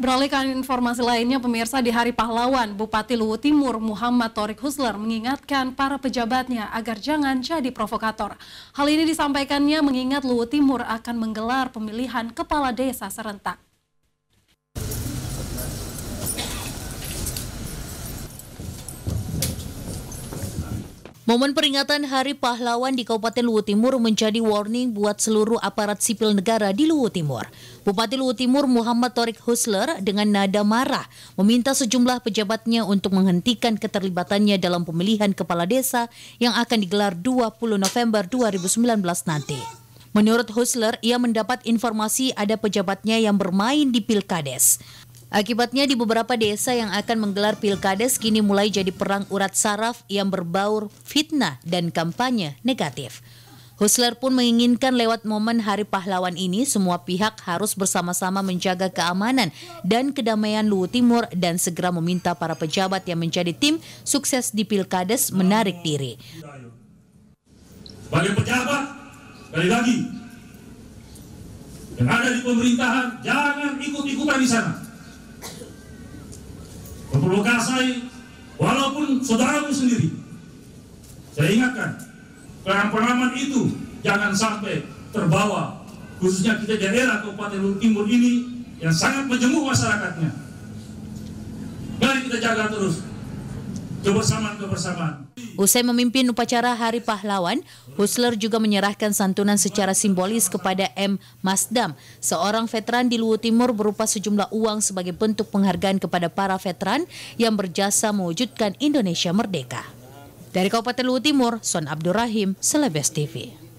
Beralih ke informasi lainnya, pemirsa di Hari Pahlawan, Bupati Luwu Timur Muhammad Torik Husler mengingatkan para pejabatnya agar jangan jadi provokator. Hal ini disampaikannya mengingat Luwu Timur akan menggelar pemilihan kepala desa serentak. Momen peringatan Hari Pahlawan di Kabupaten Luwu Timur menjadi warning buat seluruh aparat sipil negara di Luwu Timur. Bupati Luwu Timur Muhammad Torik Husler dengan nada marah meminta sejumlah pejabatnya untuk menghentikan keterlibatannya dalam pemilihan kepala desa yang akan digelar 20 November 2019 nanti. Menurut Husler, ia mendapat informasi ada pejabatnya yang bermain di Pilkades. Akibatnya di beberapa desa yang akan menggelar pilkades kini mulai jadi perang urat saraf yang berbaur fitnah dan kampanye negatif. Husler pun menginginkan lewat momen Hari Pahlawan ini semua pihak harus bersama-sama menjaga keamanan dan kedamaian Luwu Timur dan segera meminta para pejabat yang menjadi tim sukses di Pilkades menarik diri. Bagi pejabat, sekali lagi, yang ada di pemerintahan jangan ikut-ikutan di sana perlu kasai walaupun saudaramu sendiri. Saya ingatkan, pengalaman itu jangan sampai terbawa khususnya kita daerah Kabupaten Luhut Timur ini yang sangat menjemuk masyarakatnya. Mari kita jaga terus Usai memimpin upacara Hari Pahlawan, Husler juga menyerahkan santunan secara simbolis kepada M. Masdam, seorang veteran di Luwu Timur berupa sejumlah uang sebagai bentuk penghargaan kepada para veteran yang berjasa mewujudkan Indonesia merdeka. Dari Kabupaten Luwu Timur, Son Abdurrahim, Selebes TV.